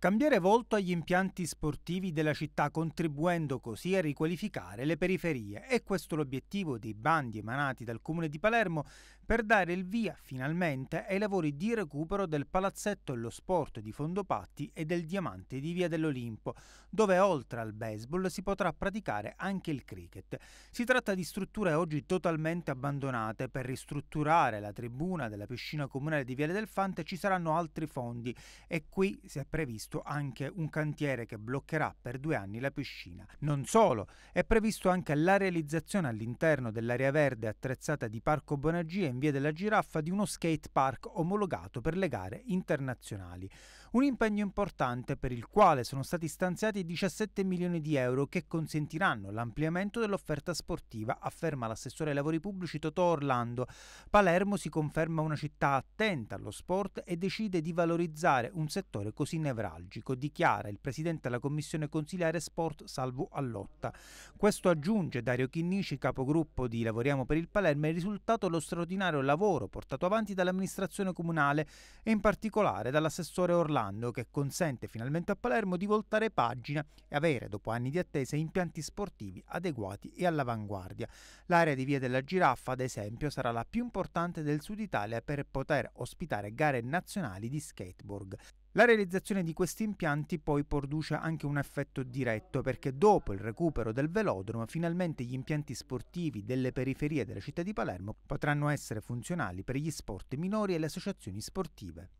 Cambiare volto agli impianti sportivi della città contribuendo così a riqualificare le periferie. È questo l'obiettivo dei bandi emanati dal Comune di Palermo per dare il via finalmente ai lavori di recupero del palazzetto e lo sport di Fondopatti e del diamante di Via dell'Olimpo, dove oltre al baseball si potrà praticare anche il cricket. Si tratta di strutture oggi totalmente abbandonate. Per ristrutturare la tribuna della piscina comunale di Viale del Fante ci saranno altri fondi e qui si è previsto previsto anche un cantiere che bloccherà per due anni la piscina. Non solo, è previsto anche la realizzazione all'interno dell'area verde attrezzata di Parco Bonagia in via della Giraffa di uno skate park omologato per le gare internazionali. Un impegno importante per il quale sono stati stanziati 17 milioni di euro che consentiranno l'ampliamento dell'offerta sportiva, afferma l'assessore ai lavori pubblici Totò Orlando. Palermo si conferma una città attenta allo sport e decide di valorizzare un settore così nevrato nevralgico, dichiara il presidente della commissione consigliare Sport Salvo Allotta. Questo aggiunge Dario Chinnici, capogruppo di Lavoriamo per il Palermo, è il risultato dello straordinario lavoro portato avanti dall'amministrazione comunale e in particolare dall'assessore Orlando che consente finalmente a Palermo di voltare pagina e avere, dopo anni di attesa, impianti sportivi adeguati e all'avanguardia. L'area di Via della Giraffa, ad esempio, sarà la più importante del sud Italia per poter ospitare gare nazionali di skateboard. La realizzazione di questi impianti poi produce anche un effetto diretto perché dopo il recupero del velodromo finalmente gli impianti sportivi delle periferie della città di Palermo potranno essere funzionali per gli sport minori e le associazioni sportive.